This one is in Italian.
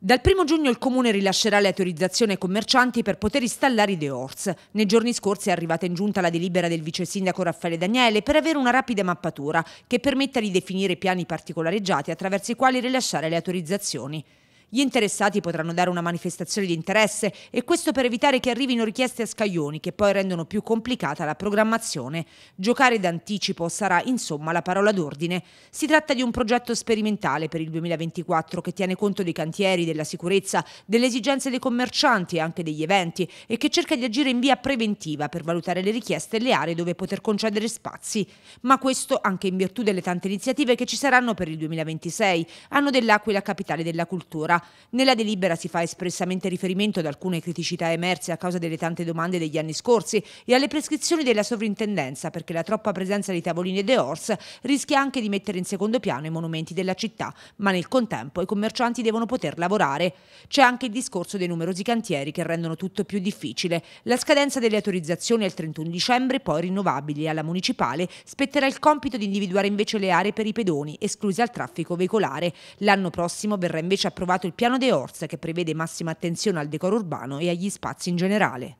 Dal 1 giugno il Comune rilascerà le autorizzazioni ai commercianti per poter installare i deors. Nei giorni scorsi è arrivata in giunta la delibera del vice sindaco Raffaele Daniele per avere una rapida mappatura che permetta di definire piani particolareggiati attraverso i quali rilasciare le autorizzazioni. Gli interessati potranno dare una manifestazione di interesse e questo per evitare che arrivino richieste a scaglioni che poi rendono più complicata la programmazione. Giocare d'anticipo sarà insomma la parola d'ordine. Si tratta di un progetto sperimentale per il 2024 che tiene conto dei cantieri, della sicurezza, delle esigenze dei commercianti e anche degli eventi e che cerca di agire in via preventiva per valutare le richieste e le aree dove poter concedere spazi. Ma questo anche in virtù delle tante iniziative che ci saranno per il 2026, anno dell'Aquila capitale della cultura nella delibera si fa espressamente riferimento ad alcune criticità emerse a causa delle tante domande degli anni scorsi e alle prescrizioni della sovrintendenza perché la troppa presenza di tavolini e dehors rischia anche di mettere in secondo piano i monumenti della città, ma nel contempo i commercianti devono poter lavorare. C'è anche il discorso dei numerosi cantieri che rendono tutto più difficile. La scadenza delle autorizzazioni è il 31 dicembre, poi rinnovabili alla municipale, spetterà il compito di individuare invece le aree per i pedoni, escluse al traffico veicolare. L'anno prossimo verrà invece approvato il il piano De Orsa che prevede massima attenzione al decoro urbano e agli spazi in generale.